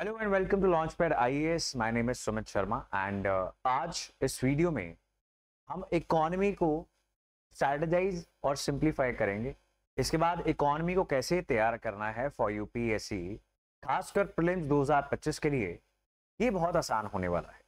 Hello and welcome to launchpads my name Sumit Sharma and आज इस video में हम इकोनॉमी को स्ट्रैटेजाइज और सिंप्लीफाई करेंगे इसके बाद इकोनॉमी को कैसे तैयार करना है for U P S C खासकर हजार 2025 के लिए ये बहुत आसान होने वाला है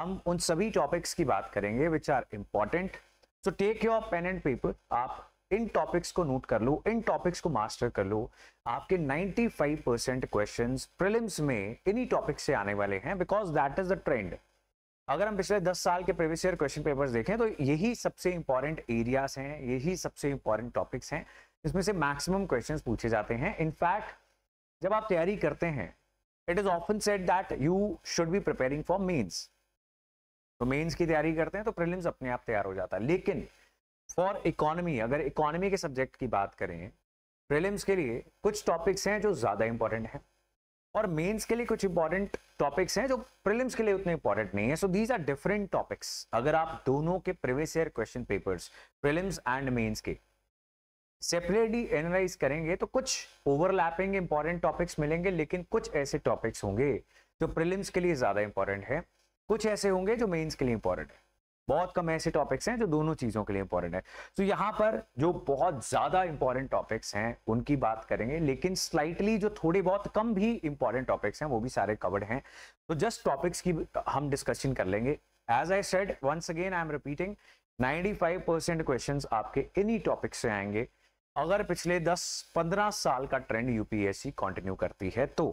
हम उन सभी टॉपिक्स की बात करेंगे which are important so take your pen and paper आप इन टॉपिक्स को नोट कर लो इन टॉपिक्स को मास्टर कर लो आपके 95 परसेंट क्वेश्चन प्रिलिम्स में इन्हीं टॉपिक से आने वाले हैं because that is a trend अगर हम पिछले 10 साल के प्रीवियस ईयर क्वेश्चन पेपर्स देखें तो यही सबसे इंपॉर्टेंट एरियाज हैं यही सबसे इंपॉर्टेंट टॉपिक्स हैं इसमें से मैक्सिमम क्वेश्चन पूछे जाते हैं इनफैक्ट जब आप तैयारी करते हैं it is often said that you should be preparing for mains तो मेन्स की तैयारी करते हैं तो प्रिलिम्स अपने आप तैयार हो जाता है लेकिन फॉर इकोनॉमी अगर इकोनॉमी के सब्जेक्ट की बात करें प्रीलिम्स के लिए कुछ टॉपिक्स हैं जो ज़्यादा इंपॉर्टेंट हैं और मेंस के लिए कुछ इंपॉर्टेंट टॉपिक्स हैं जो प्रीलिम्स के लिए उतने इंपॉर्टेंट नहीं है so these are different topics अगर आप दोनों के previous year question papers prelims and mains के सेपरेटली एनालाइज करेंगे तो कुछ ओवरलैपिंग इंपॉर्टेंट टॉपिक्स मिलेंगे लेकिन कुछ ऐसे टॉपिक्स होंगे जो प्रिलिम्स के लिए ज्यादा इंपॉर्टेंट है कुछ ऐसे होंगे जो मेन्स के लिए इंपॉर्टेंट है बहुत कम ऐसे टॉपिक्स हैं जो दोनों चीजों के लिए इंपॉर्टेंट है तो यहाँ पर जो बहुत ज्यादा इंपॉर्टेंट टॉपिक्स हैं उनकी बात करेंगे लेकिन स्लाइटली जो थोड़े बहुत कम भी इंपॉर्टेंट टॉपिक्स हैं वो भी सारे कवर्ड हैं तो जस्ट टॉपिक्स की हम डिस्कशन कर लेंगे as I said once again I am repeating five percent question आपके इन्हीं टॉपिक्स से आएंगे अगर पिछले दस पंद्रह साल का ट्रेंड यूपीएससी कंटिन्यू करती है तो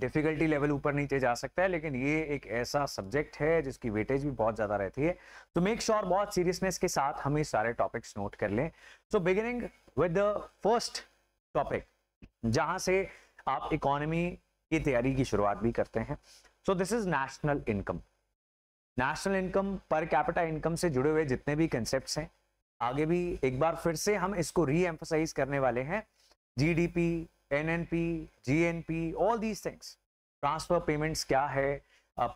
डिफ़िकल्टी लेवल ऊपर नीचे जा सकता है लेकिन ये एक ऐसा सब्जेक्ट है जिसकी वेटेज भी बहुत ज़्यादा रहती है तो मेक श्योर बहुत सीरियसनेस के साथ हम ये सारे टॉपिक्स नोट कर लें so beginning with the first topic जहां से आप इकोनॉमी की तैयारी की शुरुआत भी करते हैं so this is national income national income per capital income से जुड़े हुए जितने भी कंसेप्ट हैं आगे भी एक बार फिर से हम इसको री एम्फोसाइज करने वाले हैं GDP NNP, GNP, all these things transfer payments क्या है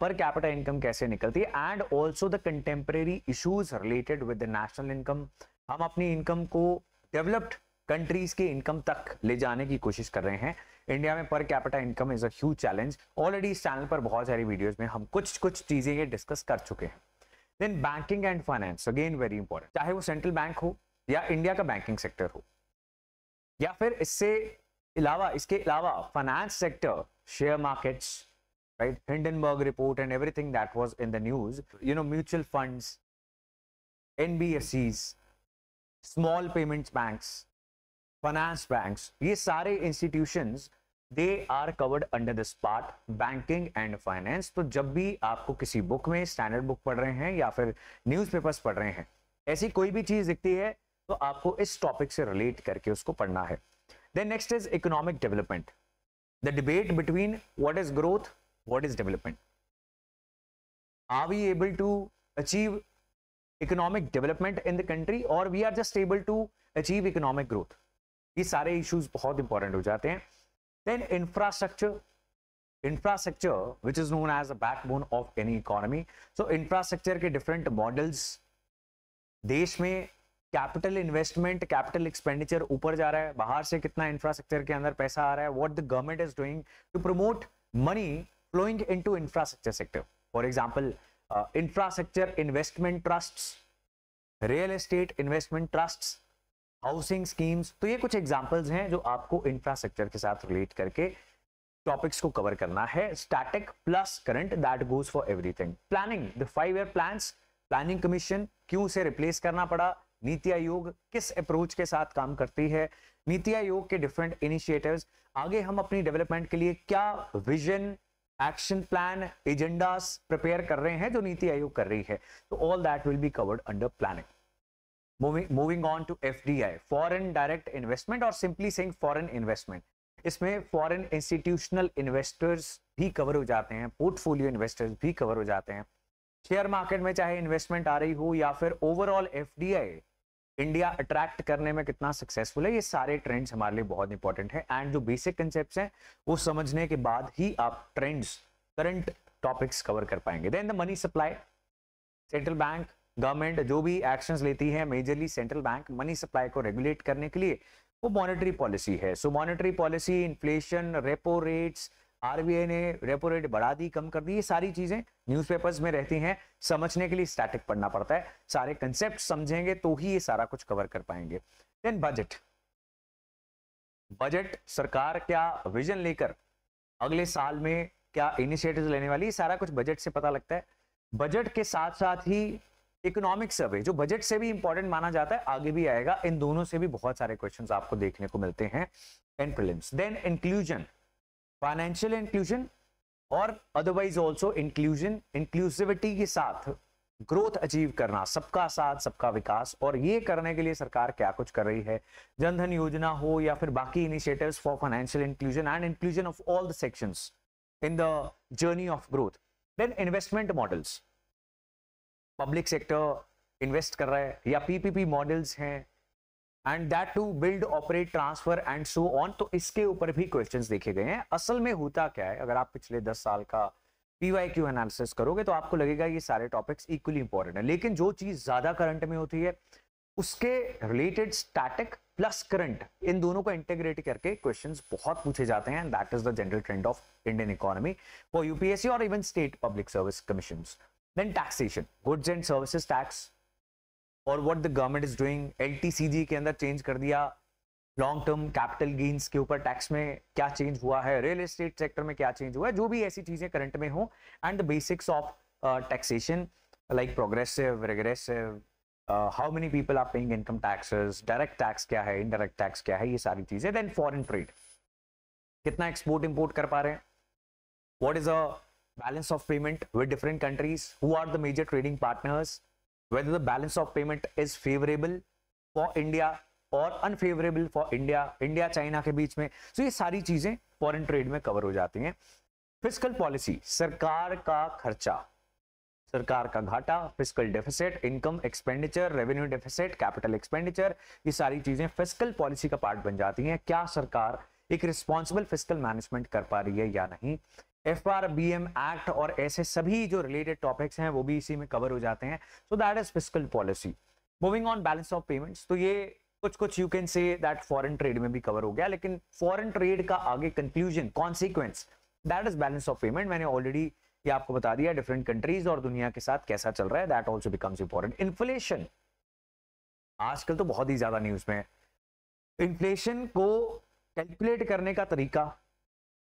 पर कैपिटल इनकम कैसे निकलती है and also the contemporary issues related with the national income हम अपनी इनकम को डेवलप्ड कंट्रीज के इनकम तक ले जाने की कोशिश कर रहे हैं इंडिया में per capital income is a challenge already इस चैनल पर बहुत सारी वीडियोज में हम कुछ कुछ चीजें ये डिस्कस कर चुके हैं then banking and finance again very important चाहे वो सेंट्रल बैंक हो या इंडिया का बैंकिंग सेक्टर हो या फिर इससे इलावा इसके अलावा finance sector share markets right Hindenburg report and everything that was in the news you know mutual funds NBSCs small payments banks finance banks ये सारे institutions they are covered under this part banking and finance तो जब भी आपको किसी book में standard book पढ़ रहे हैं या फिर न्यूज़पेपर्स पढ़ रहे हैं ऐसी कोई भी चीज़ दिखती है तो आपको इस टॉपिक से रिलेट करके उसको पढ़ना है Then next is economic development. The debate between what is growth, what is development. Are we able to achieve economic development in the country or we are just able to achieve economic growth? ये सारे issues बहुत important हो जाते हैं. Then infrastructure. Infrastructure, which is known as the backbone of any economy. So infrastructure के different models देश में capital investment capital expenditure ऊपर जा रहा है बाहर से कितना इंफ्रास्ट्रक्चर के अंदर पैसा आ रहा है what the government is doing to promote money flowing into infrastructure sector for example infrastructure investment trusts real estate investment trusts housing schemes तो ये कुछ एग्जाम्पल्स हैं जो आपको इंफ्रास्ट्रक्चर के साथ रिलेट करके टॉपिक्स को कवर करना है static plus current that goes for everything planning the five year plans planning commission क्यों उसे रिप्लेस करना पड़ा नीति आयोग किस अप्रोच के साथ काम करती है नीति आयोग के डिफरेंट इनिशिएटिव्स आगे हम अपनी डेवलपमेंट के लिए क्या vision action plan agendas prepare कर रहे हैं जो नीति आयोग कर रही है तो all that will be covered under planning moving on to F D I foreign direct investment और सिंपली सिंग फॉरन इन्वेस्टमेंट इसमें फॉरेन इंस्टीट्यूशनल इन्वेस्टर्स भी कवर हो जाते हैं पोर्टफोलियो इन्वेस्टर्स भी कवर हो जाते हैं शेयर मार्केट में चाहे इन्वेस्टमेंट आ रही हो या फिर overall F D I India attract करने में कितना सक्सेसफुल है ये सारे ट्रेंड्स हमारे लिए बहुत इंपॉर्टेंट है एंड जो बेसिक कंसेप्ट हैं वो समझने के बाद ही आप ट्रेंड्स करंट टॉपिक्स कवर कर पाएंगे then the money supply central bank government जो भी एक्शंस लेती है majorly central bank money supply को रेगुलेट करने के लिए वो मॉनेटरी पॉलिसी है so monetary policy inflation repo rates RBI ने रेपो रेट बढ़ा दी कम कर दी ये सारी चीजें न्यूज़पेपर्स में रहती हैं समझने के लिए स्टैटिक पढ़ना पड़ता है सारे कंसेप्ट समझेंगे तो ही ये सारा कुछ कवर कर पाएंगे देन बजट बजट सरकार क्या विजन लेकर अगले साल में क्या इनिशिएटिव लेने वाली सारा कुछ बजट से पता लगता है बजट के साथ साथ ही इकोनॉमिक सर्वे जो बजट से भी इंपॉर्टेंट माना जाता है आगे भी आएगा इन दोनों से भी बहुत सारे क्वेश्चंस आपको देखने को मिलते हैं and prelims then inclusion financial inclusion और अदरवाइज ऑल्सो इंक्लूजन इंक्लूसिविटी के साथ ग्रोथ अचीव करना सबका साथ सबका विकास और ये करने के लिए सरकार क्या कुछ कर रही है जनधन योजना हो या फिर बाकी initiatives for financial inclusion and inclusion of all the sections in the journey of growth then investment models public sector invest कर रहा है या पीपीपी मॉडल्स हैं and that too build operate transfer and so on तो इसके ऊपर भी question देखे गए हैं असल में होता क्या है अगर आप पिछले दस साल का पीवाई क्यू एनालिसिस करोगे तो आपको लगेगा ये सारे टॉपिक्स इक्वली इंपॉर्टेंट है लेकिन जो चीज ज्यादा करंट में होती है उसके रिलेटेड स्टैटिक प्लस करंट इन दोनों को इंटेग्रेट करके क्वेश्चंस बहुत पूछे जाते हैं and that is the general trend of Indian economy for UPSC और even state public service commission then taxation goods and services tax और what the government is doing एल के अंदर चेंज कर दिया लॉन्ग टर्म कैपिटल गेन्स के ऊपर tax में क्या चेंज हुआ है रियल एस्टेट सेक्टर में क्या चेंज हुआ है जो भी ऐसी चीजें करंट में हो and the basics of taxation like progressive regressive how many people are paying income taxes direct tax क्या है इनडायरेक्ट टैक्स क्या है ये सारी चीजें देन फॉरन ट्रेड कितना एक्सपोर्ट इम्पोर्ट कर पा रहे हैं what is a balance of payment with different countries who are the major trading partners whether the balance of payment is favorable for India or unfavorable for india india china के बीच में सो so ये सारी चीजें foreign trade में cover हो जाती हैं fiscal policy सरकार का खर्चा सरकार का घाटा physical deficit income expenditure revenue deficit capital expenditure ये सारी चीजें फिजिकल पॉलिसी का पार्ट बन जाती हैं क्या सरकार एक रिस्पॉन्सिबल फिजिकल मैनेजमेंट कर पा रही है या नहीं F R B M act और ऐसे सभी जो रिलेटेड टॉपिक्स हैं वो भी इसी में कवर हो जाते हैं so that is physical policy moving on balance of payments तो ये कुछ कुछ you can say that foreign trade में भी कवर हो गया लेकिन फॉरेन ट्रेड का आगे conclusion consequence that is balance of payment मैंने ऑलरेडी ये आपको बता दिया डिफरेंट कंट्रीज और दुनिया के साथ कैसा चल रहा है that also becomes important inflation आजकल तो बहुत ही ज्यादा न्यूज में इन्फ्लेशन को कैलकुलेट करने का तरीका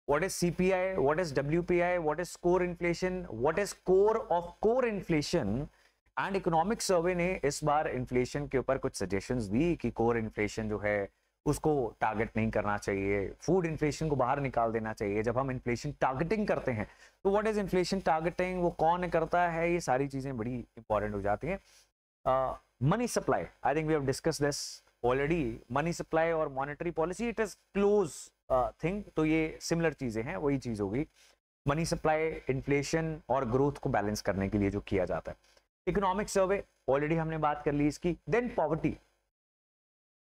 what is CPI, what is WPI, what is core inflation, what is core of core inflation. And economic survey ने इस बार इन्फ्लेशन के ऊपर कुछ सजेशंस दी कि कोर इन्फ्लेशन जो है उसको टारगेट नहीं करना चाहिए फूड इन्फ्लेशन को बाहर निकाल देना चाहिए जब हम इन्फ्लेशन टारगेटिंग करते हैं तो व्हाट इज इन्फ्लेशन टारगेटिंग वो कौन करता है ये सारी चीजें बड़ी इंपॉर्टेंट हो जाती हैं money supply I think we have discuss this already money supply और monetary policy it is close thing तो ये सिमिलर चीज़ें हैं वही चीज़ होगी मनी सप्लाई इन्फ्लेशन और ग्रोथ को बैलेंस करने के लिए जो किया जाता है इकोनॉमिक सर्वे ऑलरेडी हमने बात कर ली इसकी then poverty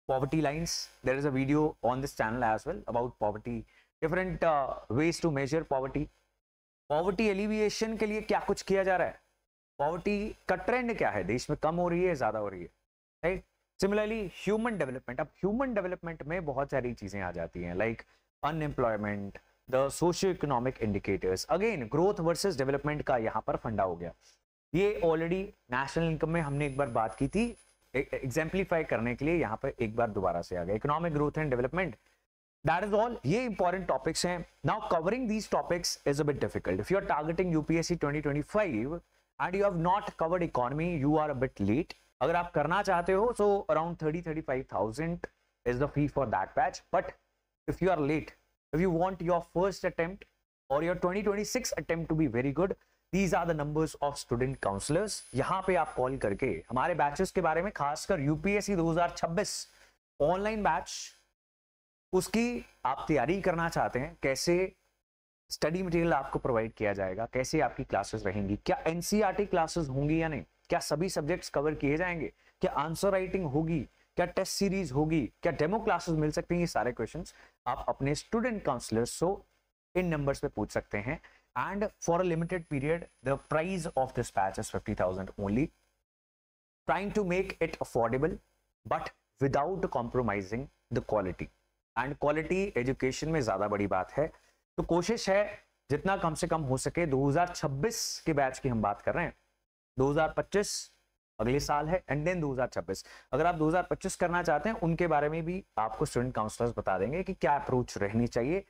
poverty lines there is audio on this channel as well about poverty different ways to measure poverty poverty alleviation के लिए क्या कुछ किया जा रहा है पॉवर्टी का ट्रेंड क्या है देश में कम हो रही है ज़्यादा हो रही है राइट सिमिलरली ह्यूमन डेवलपमेंट अब ह्यूमन डेवलपमेंट में बहुत सारी चीज़ें आ जाती हैं like like, unemployment the socio economic indicators again growth versus development का यहाँ पर फंडा हो गया ये ऑलरेडी नेशनल इनकम में हमने एक बार बात की थी एग्जाम्पलीफाई करने के लिए यहाँ पर एक बार दोबारा से आ गया economic growth and development that is all ये इंपॉर्टेंट टॉपिक्स हैं now covering these topics is a bit difficult if you are targeting UPSC 2025 and you have not covered economy you are a bit late अगर आप करना चाहते हो so around thirty thirty five thousand is the fee for that batch but if you are late, if you want your first attempt or your 2026 attempt to be very good, these are the numbers of student counselors. यहाँ पे आप call करके हमारे batches के बारे में खासकर upsc 2026 online batch uski aap taiyari karna chahte hain kaise study material आपको प्रोवाइड किया जाएगा कैसे आपकी क्लासेस रहेंगी क्या एनसीईआरटी क्लासेस होंगी या नहीं क्या सभी सब्जेक्ट्स कवर किए जाएंगे क्या आंसर राइटिंग होगी क्या टेस्ट सीरीज होगी क्या डेमो क्लासेस मिल सकती हैं ये सारे क्वेश्चंस आप अपने स्टूडेंट काउंसलर्स को इन नंबर्स पे पूछ सकते हैं and for a limited period the price of this patch is fifty thousand only trying to make it affordable but without compromising the quality and quality education में ज़्यादा बड़ी बात है तो कोशिश है जितना कम से कम हो सके 2026 के बैच की हम बात कर रहे हैं 2025 अगले साल है एंड देन 2026 अगर आप 2025 करना चाहते हैं उनके बारे में भी आपको स्टूडेंट काउंसलर्स बता देंगे कि क्या अप्रोच रहनी चाहिए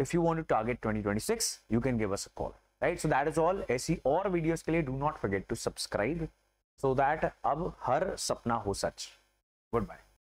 if you want to target 2026 you can give us a call right so that is all ऐसी और वीडियोस के लिए do not forget to subscribe so that अब हर सपना हो सच गुड बाय